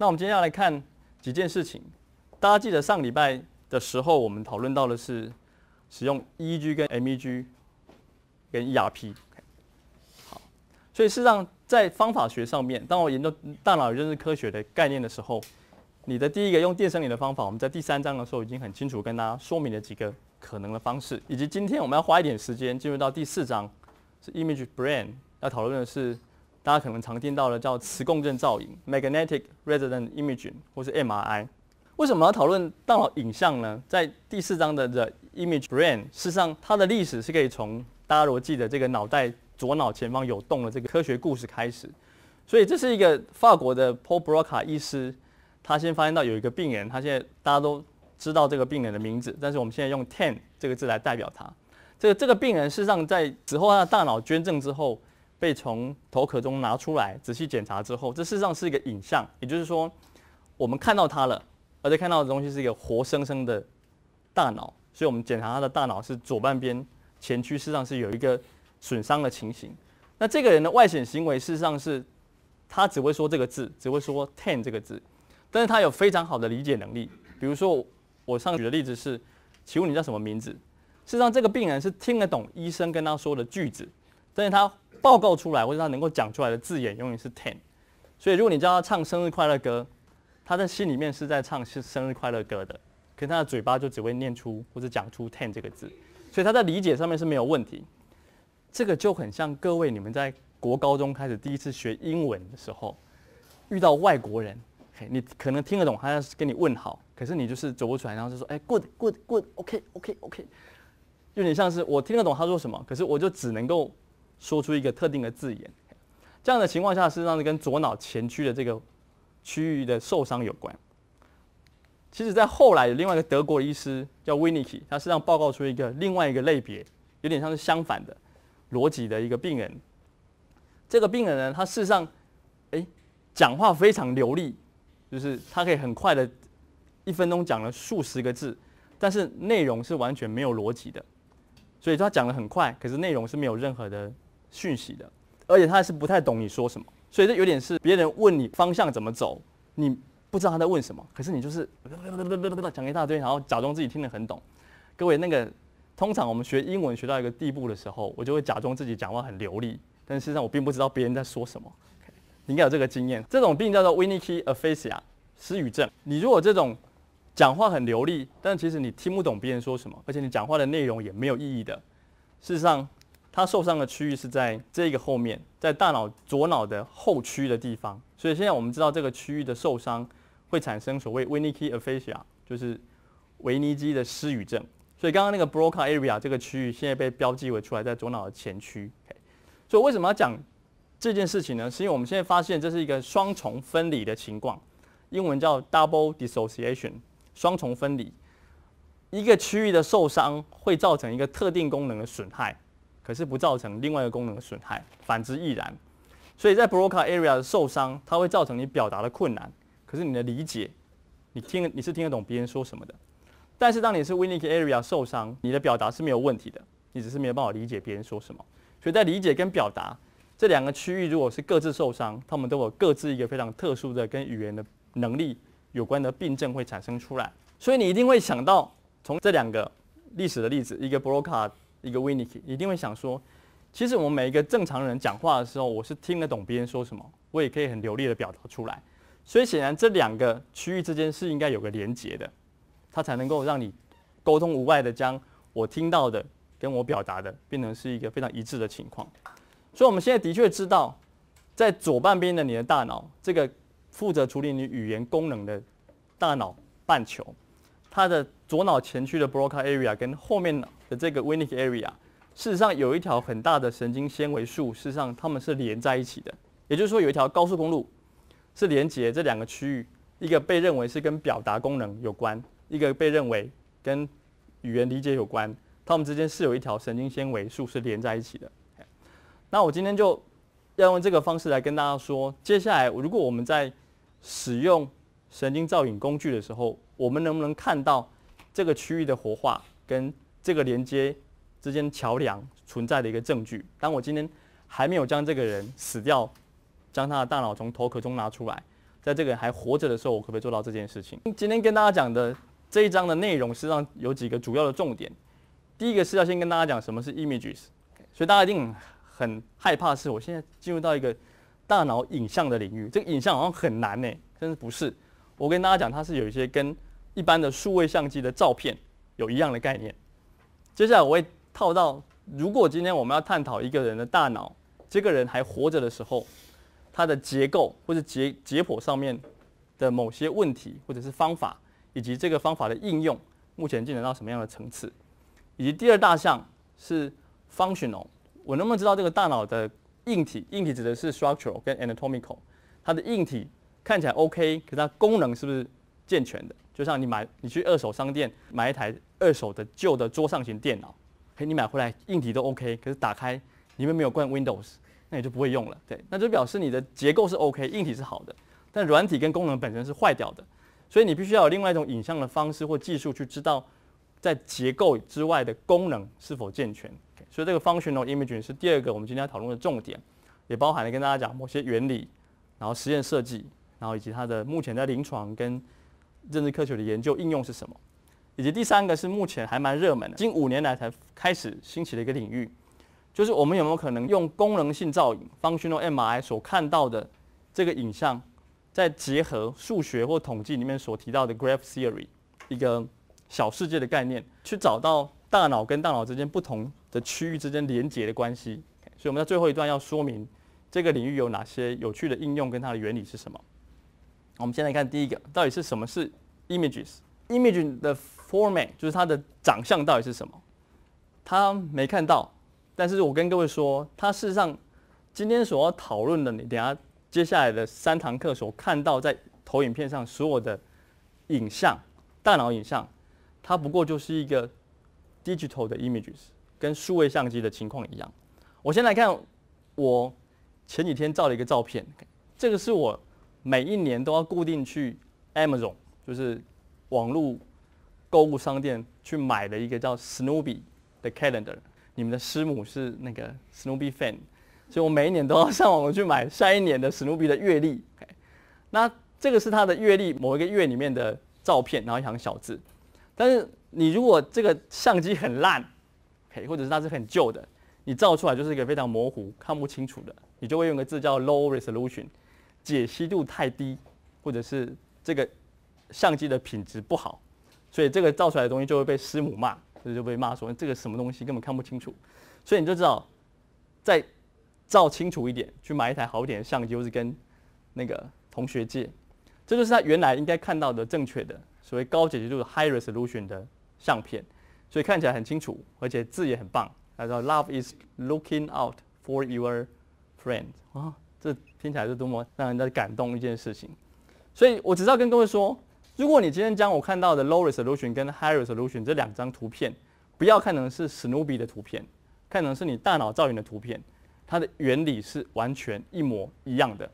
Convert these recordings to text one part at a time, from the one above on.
那我们接下来看几件事情，大家记得上礼拜的时候我们讨论到的是使用 EEG 跟 MEG 跟 ERP。好，所以事实上在方法学上面，当我研究大脑与认知科学的概念的时候，你的第一个用电生理的方法，我们在第三章的时候已经很清楚跟大家说明了几个可能的方式，以及今天我们要花一点时间进入到第四章，是 Image Brain 要讨论的是。大家可能常听到的叫磁共振造影 （magnetic r e s o n a n t imaging） 或是 MRI。为什么要讨论大脑影像呢？在第四章的 The Image Brain，事实上它的历史是可以从大家逻记的这个脑袋左脑前方有洞的这个科学故事开始。所以这是一个法国的 Paul Broca 医师，他先发现到有一个病人，他现在大家都知道这个病人的名字，但是我们现在用 t e n 这个字来代表他。这个这个病人事实上在死后他的大脑捐赠之后。被从头壳中拿出来仔细检查之后，这事实上是一个影像，也就是说，我们看到它了，而且看到的东西是一个活生生的大脑。所以，我们检查他的大脑是左半边前区，事实上是有一个损伤的情形。那这个人的外显行为，事实上是他只会说这个字，只会说 ten 这个字，但是他有非常好的理解能力。比如说，我上举的例子是，请问你叫什么名字？事实上，这个病人是听得懂医生跟他说的句子。所以他报告出来，或者他能够讲出来的字眼，永远是 ten。所以如果你叫他唱生日快乐歌，他在心里面是在唱是生日快乐歌的，可是他的嘴巴就只会念出或者讲出 ten 这个字。所以他在理解上面是没有问题。这个就很像各位你们在国高中开始第一次学英文的时候，遇到外国人，嘿，你可能听得懂他在跟你问好，可是你就是走不出来，然后就说，哎，good good good，OK OK OK，就你像是我听得懂他说什么，可是我就只能够。说出一个特定的字眼，这样的情况下实际上是跟左脑前区的这个区域的受伤有关。其实，在后来有另外一个德国医师叫 Winicky，他实际上报告出一个另外一个类别，有点像是相反的逻辑的一个病人。这个病人呢，他事实上，哎，讲话非常流利，就是他可以很快的，一分钟讲了数十个字，但是内容是完全没有逻辑的。所以他讲的很快，可是内容是没有任何的。讯息的，而且他是不太懂你说什么，所以这有点是别人问你方向怎么走，你不知道他在问什么，可是你就是 讲一大堆，然后假装自己听得很懂。各位，那个通常我们学英文学到一个地步的时候，我就会假装自己讲话很流利，但事实上我并不知道别人在说什么。你应该有这个经验，这种病叫做 w i n n i c k y aphasia 失语症。你如果这种讲话很流利，但其实你听不懂别人说什么，而且你讲话的内容也没有意义的，事实上。他受伤的区域是在这个后面，在大脑左脑的后区的地方，所以现在我们知道这个区域的受伤会产生所谓 w i n n i k e aphasia，就是维尼基的失语症。所以刚刚那个 Broca area 这个区域现在被标记为出来在左脑的前区。所以为什么要讲这件事情呢？是因为我们现在发现这是一个双重分离的情况，英文叫 double dissociation，双重分离。一个区域的受伤会造成一个特定功能的损害。可是不造成另外一个功能的损害，反之亦然。所以在 Broca area 受伤，它会造成你表达的困难。可是你的理解，你听你是听得懂别人说什么的。但是当你是 w i n n i c k area 受伤，你的表达是没有问题的，你只是没有办法理解别人说什么。所以在理解跟表达这两个区域，如果是各自受伤，他们都有各自一个非常特殊的跟语言的能力有关的病症会产生出来。所以你一定会想到从这两个历史的例子，一个 Broca。一个 w i n 维尼，一定会想说，其实我们每一个正常人讲话的时候，我是听得懂别人说什么，我也可以很流利的表达出来。所以显然这两个区域之间是应该有个连接的，它才能够让你沟通无碍的将我听到的跟我表达的变成是一个非常一致的情况。所以我们现在的确知道，在左半边的你的大脑，这个负责处理你语言功能的大脑半球。它的左脑前区的 Broca area 跟后面的这个 w i n n i c k e area，事实上有一条很大的神经纤维束，事实上它们是连在一起的。也就是说，有一条高速公路是连接这两个区域，一个被认为是跟表达功能有关，一个被认为跟语言理解有关，它们之间是有一条神经纤维束是连在一起的。那我今天就要用这个方式来跟大家说，接下来如果我们在使用神经造影工具的时候。我们能不能看到这个区域的活化跟这个连接之间桥梁存在的一个证据？当我今天还没有将这个人死掉，将他的大脑从头壳中拿出来，在这个人还活着的时候，我可不可以做到这件事情？今天跟大家讲的这一章的内容，实际上有几个主要的重点。第一个是要先跟大家讲什么是 images，所以大家一定很害怕，是我现在进入到一个大脑影像的领域，这个影像好像很难呢，但是不是？我跟大家讲，它是有一些跟一般的数位相机的照片有一样的概念。接下来我会套到，如果今天我们要探讨一个人的大脑，这个人还活着的时候，它的结构或者解解剖上面的某些问题，或者是方法，以及这个方法的应用，目前进展到什么样的层次？以及第二大项是 functional，我能不能知道这个大脑的硬体？硬体指的是 structural 跟 anatomical，它的硬体看起来 OK，可是它功能是不是？健全的，就像你买，你去二手商店买一台二手的旧的桌上型电脑，嘿，你买回来硬体都 OK，可是打开里面没有关 Windows，那你就不会用了，对，那就表示你的结构是 OK，硬体是好的，但软体跟功能本身是坏掉的，所以你必须要有另外一种影像的方式或技术去知道在结构之外的功能是否健全。所以这个 functional imaging 是第二个我们今天要讨论的重点，也包含了跟大家讲某些原理，然后实验设计，然后以及它的目前在临床跟认知科学的研究应用是什么？以及第三个是目前还蛮热门的，近五年来才开始兴起的一个领域，就是我们有没有可能用功能性造影 （functional MRI） 所看到的这个影像，再结合数学或统计里面所提到的 graph theory 一个小世界的概念，去找到大脑跟大脑之间不同的区域之间连接的关系。所以我们在最后一段要说明这个领域有哪些有趣的应用跟它的原理是什么。我们先来看第一个，到底是什么是 images？image 的 format 就是它的长相到底是什么？他没看到，但是我跟各位说，他事实上今天所要讨论的，你等下接下来的三堂课所看到在投影片上所有的影像、大脑影像，它不过就是一个 digital 的 images，跟数位相机的情况一样。我先来看我前几天照了一个照片，这个是我。每一年都要固定去 Amazon，就是网络购物商店去买的一个叫 Snoopy 的 Calendar。你们的师母是那个 Snoopy fan，所以我每一年都要上网去买下一年的 Snoopy 的月历。那这个是他的月历某一个月里面的照片，然后一行小字。但是你如果这个相机很烂，或者是它是很旧的，你照出来就是一个非常模糊、看不清楚的，你就会用个字叫 low resolution。解析度太低，或者是这个相机的品质不好，所以这个照出来的东西就会被师母骂，就就被骂说这个什么东西根本看不清楚。所以你就知道，再照清楚一点，去买一台好一点的相机，或是跟那个同学借。这就是他原来应该看到的正确的所谓高解析度 （high resolution） 的相片，所以看起来很清楚，而且字也很棒。他说：“Love is looking out for your f r i e n d 啊。这听起来是多么让人家感动一件事情，所以我只要跟各位说，如果你今天将我看到的 low resolution 跟 high resolution 这两张图片，不要看成是史努比的图片，看成是你大脑造影的图片，它的原理是完全一模一样的。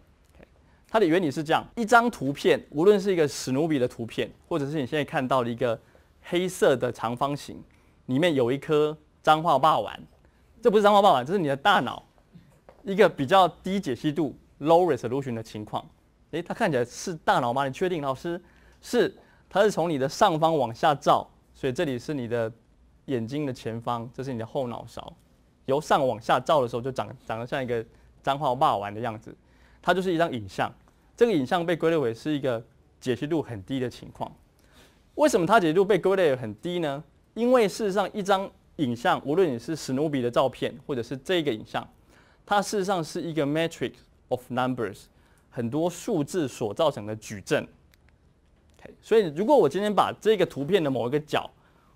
它的原理是这样，一张图片，无论是一个史努比的图片，或者是你现在看到的一个黑色的长方形，里面有一颗脏话霸王，这不是脏话霸王，这是你的大脑。一个比较低解析度 （low resolution） 的情况，诶，它看起来是大脑吗？你确定？老师是，它是从你的上方往下照，所以这里是你的眼睛的前方，这是你的后脑勺。由上往下照的时候，就长长得像一个脏话骂完的样子。它就是一张影像，这个影像被归类为是一个解析度很低的情况。为什么它解析度被归类很低呢？因为事实上，一张影像，无论你是史努比的照片，或者是这个影像。它事实上是一个 matrix of numbers，很多数字所造成的矩阵。所以，如果我今天把这个图片的某一个角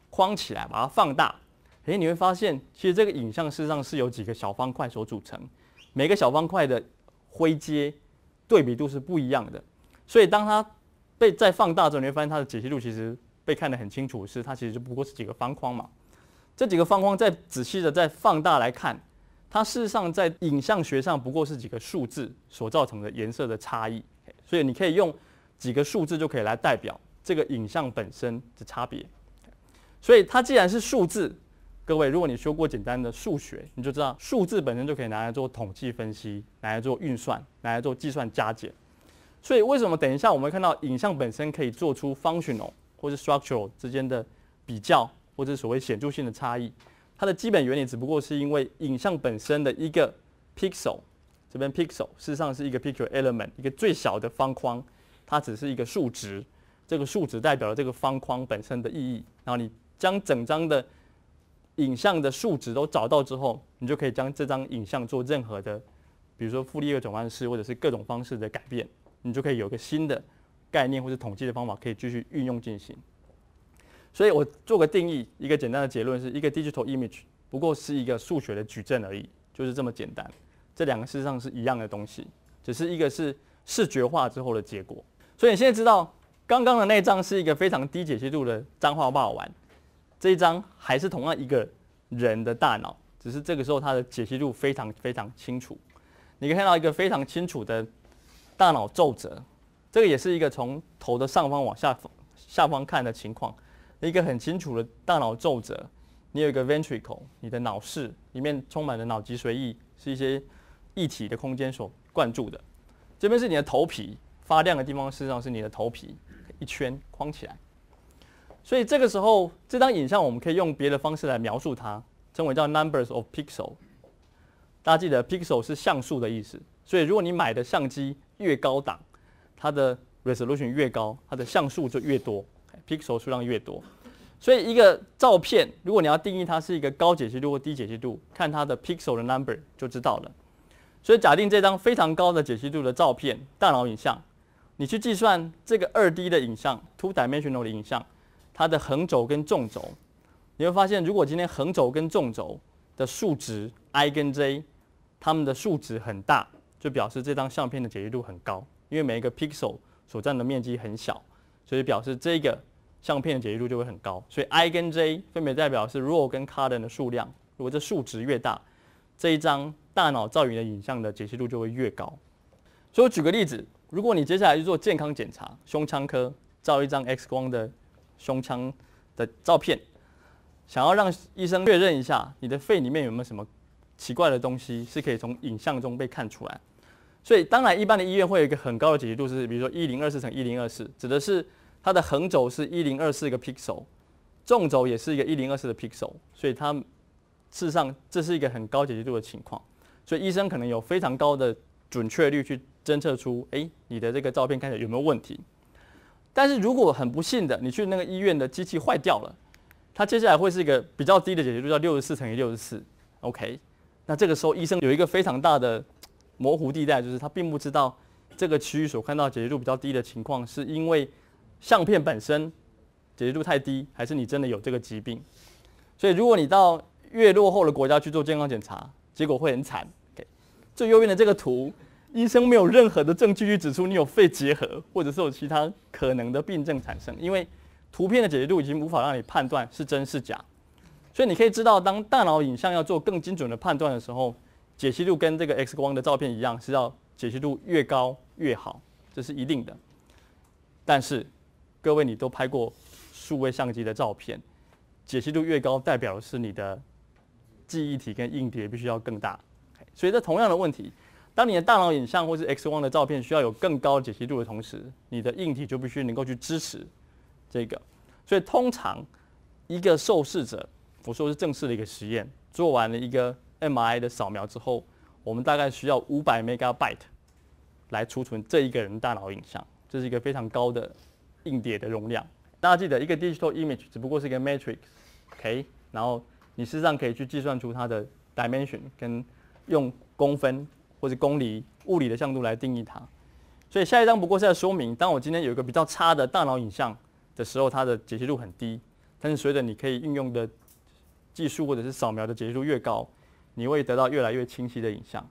框起来，把它放大，哎，你会发现，其实这个影像事实上是由几个小方块所组成。每个小方块的灰阶对比度是不一样的。所以，当它被再放大之后，你会发现它的解析度其实被看得很清楚，是它其实就不过是几个方框嘛。这几个方框再仔细的再放大来看。它事实上在影像学上不过是几个数字所造成的颜色的差异，所以你可以用几个数字就可以来代表这个影像本身的差别。所以它既然是数字，各位如果你修过简单的数学，你就知道数字本身就可以拿来做统计分析，拿来做运算，拿来做计算加减。所以为什么等一下我们会看到影像本身可以做出 function a l 或是 s t r u c t u r a l 之间的比较，或者所谓显著性的差异？它的基本原理只不过是因为影像本身的一个 pixel，这边 pixel 事实上是一个 pixel element，一个最小的方框，它只是一个数值，这个数值代表了这个方框本身的意义。然后你将整张的影像的数值都找到之后，你就可以将这张影像做任何的，比如说傅立叶转换式或者是各种方式的改变，你就可以有个新的概念或者统计的方法可以继续运用进行。所以我做个定义，一个简单的结论是一个 digital image 不过是一个数学的矩阵而已，就是这么简单。这两个事实上是一样的东西，只是一个是视觉化之后的结果。所以你现在知道，刚刚的那张是一个非常低解析度的脏话罢了。这一张还是同样一个人的大脑，只是这个时候它的解析度非常非常清楚。你可以看到一个非常清楚的大脑皱褶，这个也是一个从头的上方往下下方看的情况。一个很清楚的大脑皱褶，你有一个 ventricle，你的脑室里面充满了脑脊髓液，是一些液体的空间所灌注的。这边是你的头皮发亮的地方，事实上是你的头皮一圈框起来。所以这个时候，这张影像我们可以用别的方式来描述它，称为叫 numbers of pixel。大家记得 pixel 是像素的意思。所以如果你买的相机越高档，它的 resolution 越高，它的像素就越多。pixel 数量越多，所以一个照片，如果你要定义它是一个高解析度或低解析度，看它的 pixel 的 number 就知道了。所以假定这张非常高的解析度的照片，大脑影像，你去计算这个二 D 的影像，two-dimensional 的影像，它的横轴跟纵轴，你会发现，如果今天横轴跟纵轴的数值 i 跟 j，它们的数值很大，就表示这张相片的解析度很高，因为每一个 pixel 所占的面积很小，所以表示这个。相片的解析度就会很高，所以 I 跟 J 分别代表是 row 跟 c a r d e n 的数量。如果这数值越大，这一张大脑造影的影像的解析度就会越高。所以我举个例子，如果你接下来去做健康检查，胸腔科照一张 X 光的胸腔的照片，想要让医生确认一下你的肺里面有没有什么奇怪的东西是可以从影像中被看出来。所以当然一般的医院会有一个很高的解析度，是比如说一零二四乘一零二四，指的是。它的横轴是一零二四个 pixel，纵轴也是一个一零二四的 pixel，所以它事实上这是一个很高解析度的情况，所以医生可能有非常高的准确率去侦测出，哎，你的这个照片看起来有没有问题？但是如果很不幸的，你去那个医院的机器坏掉了，它接下来会是一个比较低的解析度，叫六十四乘以六十四，OK？那这个时候医生有一个非常大的模糊地带，就是他并不知道这个区域所看到解析度比较低的情况是因为。相片本身解析度太低，还是你真的有这个疾病？所以如果你到越落后的国家去做健康检查，结果会很惨。最右边的这个图，医生没有任何的证据去指出你有肺结核，或者是有其他可能的病症产生，因为图片的解析度已经无法让你判断是真是假。所以你可以知道，当大脑影像要做更精准的判断的时候，解析度跟这个 X 光的照片一样，是要解析度越高越好，这是一定的。但是各位，你都拍过数位相机的照片，解析度越高，代表是你的记忆体跟硬碟必须要更大。所以在同样的问题，当你的大脑影像或是 X 光的照片需要有更高解析度的同时，你的硬体就必须能够去支持这个。所以通常一个受试者，我说是正式的一个实验，做完了一个 MRI 的扫描之后，我们大概需要五百 megabyte 来储存这一个人大脑影像，这是一个非常高的。硬碟的容量，大家记得一个 digital image 只不过是一个 matrix，OK，然后你事实上可以去计算出它的 dimension，跟用公分或者公里物理的像度来定义它。所以下一张不过是在说明，当我今天有一个比较差的大脑影像的时候，它的解析度很低，但是随着你可以运用的技术或者是扫描的解析度越高，你会得到越来越清晰的影像。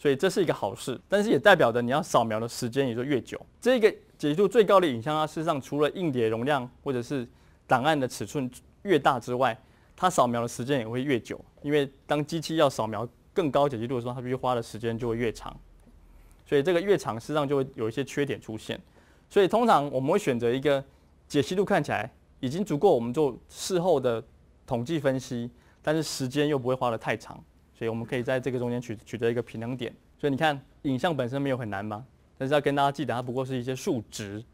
所以这是一个好事，但是也代表着你要扫描的时间也就越久。这个解析度最高的影像，它事实上除了硬碟容量或者是档案的尺寸越大之外，它扫描的时间也会越久。因为当机器要扫描更高解析度的时候，它必须花的时间就会越长。所以这个越长，事实上就会有一些缺点出现。所以通常我们会选择一个解析度看起来已经足够，我们做事后的统计分析，但是时间又不会花得太长。所以我们可以在这个中间取取得一个平衡点。所以你看，影像本身没有很难吗？但是要跟大家记得，它不过是一些数值。